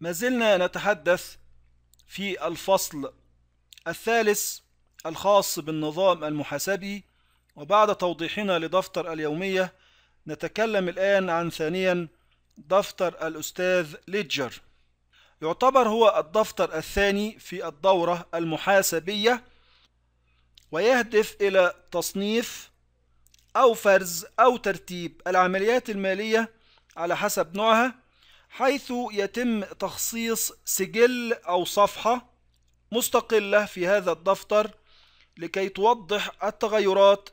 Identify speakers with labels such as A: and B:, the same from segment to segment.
A: ما زلنا نتحدث في الفصل الثالث الخاص بالنظام المحاسبي وبعد توضيحنا لدفتر اليومية نتكلم الآن عن ثانيا دفتر الأستاذ ليدجر يعتبر هو الدفتر الثاني في الدورة المحاسبية ويهدف إلى تصنيف أو فرز أو ترتيب العمليات المالية على حسب نوعها حيث يتم تخصيص سجل أو صفحة مستقلة في هذا الدفتر لكي توضح التغيرات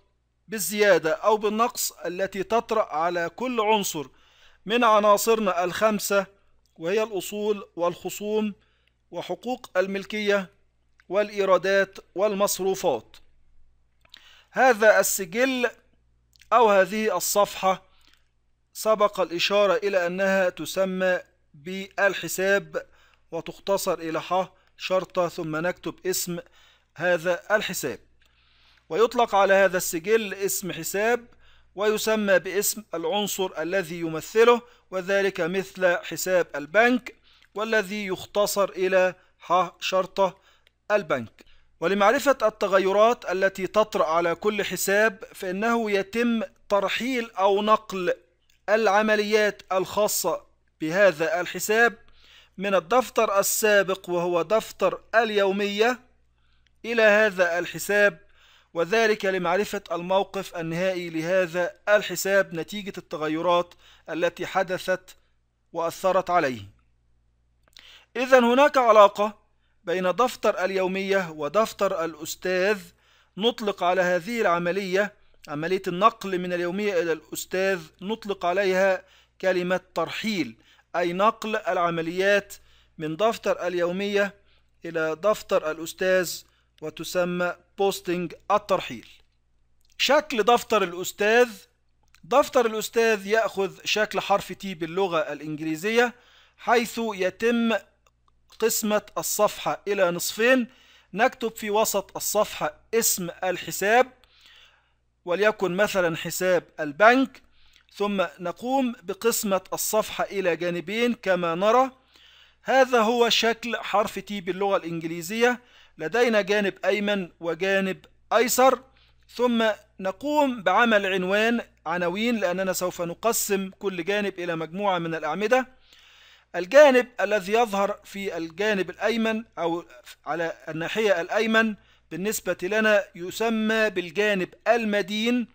A: بالزيادة أو بالنقص التي تطرأ على كل عنصر من عناصرنا الخمسة وهي الأصول والخصوم وحقوق الملكية والإيرادات والمصروفات هذا السجل أو هذه الصفحة سبق الإشارة إلى أنها تسمى بالحساب وتختصر إلى ح شرطة ثم نكتب اسم هذا الحساب ويطلق على هذا السجل اسم حساب ويسمى باسم العنصر الذي يمثله وذلك مثل حساب البنك والذي يختصر إلى ح شرطة البنك ولمعرفة التغيرات التي تطرأ على كل حساب فإنه يتم ترحيل أو نقل العمليات الخاصة بهذا الحساب من الدفتر السابق وهو دفتر اليومية إلى هذا الحساب وذلك لمعرفة الموقف النهائي لهذا الحساب نتيجة التغيرات التي حدثت وأثرت عليه إذا هناك علاقة بين دفتر اليومية ودفتر الأستاذ نطلق على هذه العملية عملية النقل من اليومية إلى الأستاذ نطلق عليها كلمة ترحيل أي نقل العمليات من دفتر اليومية إلى دفتر الأستاذ وتسمى بوستنج الترحيل شكل دفتر الأستاذ دفتر الأستاذ يأخذ شكل حرف تي باللغة الإنجليزية حيث يتم قسمة الصفحة إلى نصفين نكتب في وسط الصفحة اسم الحساب وليكن مثلا حساب البنك ثم نقوم بقسمة الصفحة إلى جانبين كما نرى هذا هو شكل حرف T باللغة الإنجليزية لدينا جانب أيمن وجانب أيسر ثم نقوم بعمل عنوان عناوين لأننا سوف نقسم كل جانب إلى مجموعة من الأعمدة الجانب الذي يظهر في الجانب الأيمن أو على الناحية الأيمن بالنسبة لنا يسمى بالجانب المدين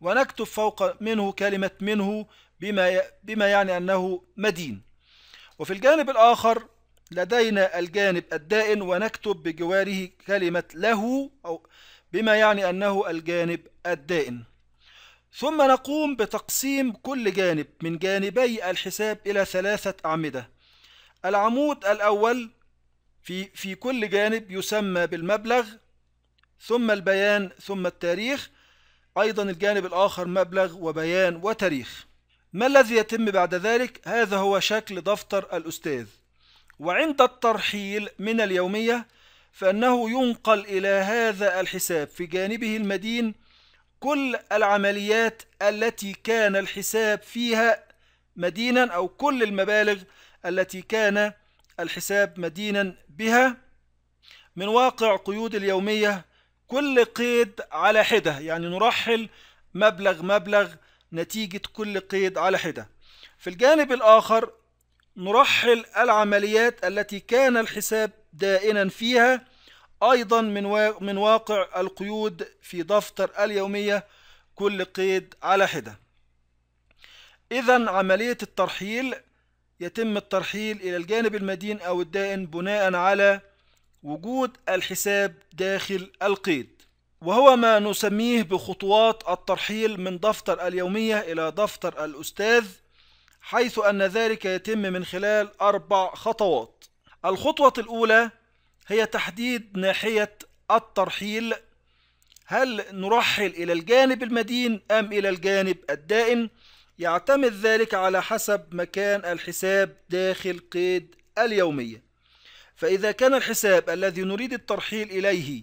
A: ونكتب فوق منه كلمة منه بما بما يعني أنه مدين وفي الجانب الآخر لدينا الجانب الدائن ونكتب بجواره كلمة له أو بما يعني أنه الجانب الدائن ثم نقوم بتقسيم كل جانب من جانبي الحساب إلى ثلاثة أعمدة العمود الأول في في كل جانب يسمى بالمبلغ ثم البيان ثم التاريخ أيضا الجانب الآخر مبلغ وبيان وتاريخ ما الذي يتم بعد ذلك؟ هذا هو شكل دفتر الأستاذ وعند الترحيل من اليومية فإنه ينقل إلى هذا الحساب في جانبه المدين كل العمليات التي كان الحساب فيها مدينا أو كل المبالغ التي كان الحساب مدينا بها من واقع قيود اليومية كل قيد على حدة يعني نرحل مبلغ مبلغ نتيجة كل قيد على حدة في الجانب الآخر نرحل العمليات التي كان الحساب دائنا فيها أيضا من واقع القيود في دفتر اليومية كل قيد على حدة إذا عملية الترحيل يتم الترحيل إلى الجانب المدين أو الدائن بناء على وجود الحساب داخل القيد وهو ما نسميه بخطوات الترحيل من دفتر اليومية إلى دفتر الأستاذ حيث أن ذلك يتم من خلال أربع خطوات الخطوة الأولى هي تحديد ناحية الترحيل هل نرحل إلى الجانب المدين أم إلى الجانب الدائم يعتمد ذلك على حسب مكان الحساب داخل قيد اليوميه فإذا كان الحساب الذي نريد الترحيل إليه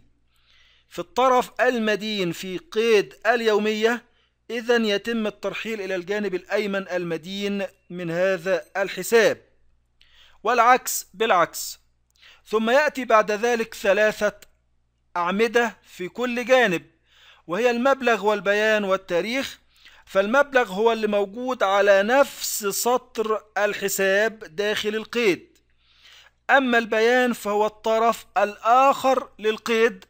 A: في الطرف المدين في قيد اليومية إذا يتم الترحيل إلى الجانب الأيمن المدين من هذا الحساب والعكس بالعكس ثم يأتي بعد ذلك ثلاثة أعمدة في كل جانب وهي المبلغ والبيان والتاريخ فالمبلغ هو اللي موجود على نفس سطر الحساب داخل القيد أما البيان فهو الطرف الآخر للقيد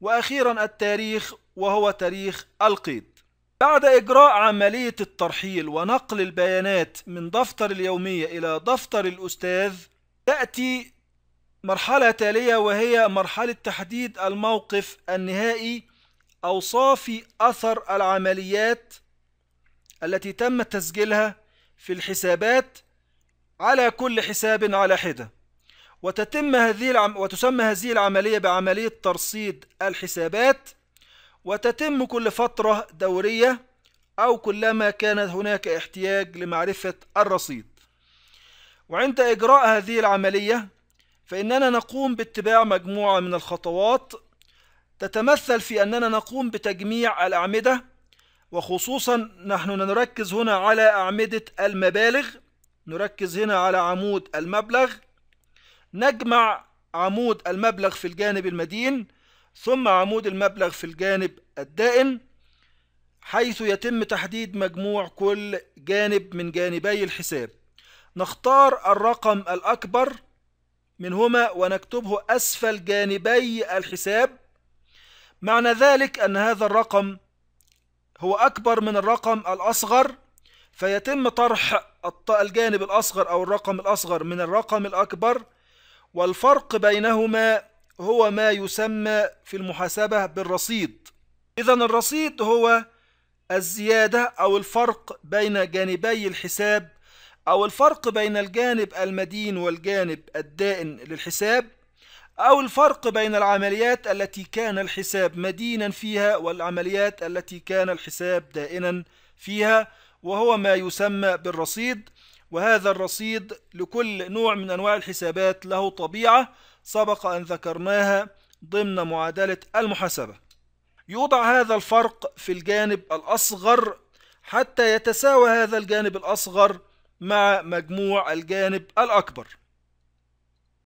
A: وأخيرا التاريخ وهو تاريخ القيد بعد إجراء عملية الترحيل ونقل البيانات من دفتر اليومية إلى دفتر الأستاذ تأتي مرحلة تالية وهي مرحلة تحديد الموقف النهائي أو صافي أثر العمليات التي تم تسجيلها في الحسابات على كل حساب على حده وتتم هذه العم... وتسمى هذه العملية بعملية ترصيد الحسابات وتتم كل فترة دورية أو كلما كان هناك احتياج لمعرفة الرصيد وعند إجراء هذه العملية فإننا نقوم باتباع مجموعة من الخطوات تتمثل في أننا نقوم بتجميع الأعمدة وخصوصا نحن نركز هنا على أعمدة المبالغ نركز هنا على عمود المبلغ نجمع عمود المبلغ في الجانب المدين ثم عمود المبلغ في الجانب الدائم حيث يتم تحديد مجموع كل جانب من جانبي الحساب نختار الرقم الأكبر منهما ونكتبه أسفل جانبي الحساب معنى ذلك أن هذا الرقم هو أكبر من الرقم الأصغر فيتم طرح الجانب الأصغر أو الرقم الأصغر من الرقم الأكبر والفرق بينهما هو ما يسمى في المحاسبة بالرصيد إذا الرصيد هو الزيادة أو الفرق بين جانبي الحساب أو الفرق بين الجانب المدين والجانب الدائن للحساب أو الفرق بين العمليات التي كان الحساب مدينا فيها والعمليات التي كان الحساب دائنا فيها وهو ما يسمى بالرصيد وهذا الرصيد لكل نوع من أنواع الحسابات له طبيعة سبق أن ذكرناها ضمن معادلة المحاسبة يوضع هذا الفرق في الجانب الأصغر حتى يتساوى هذا الجانب الأصغر مع مجموع الجانب الأكبر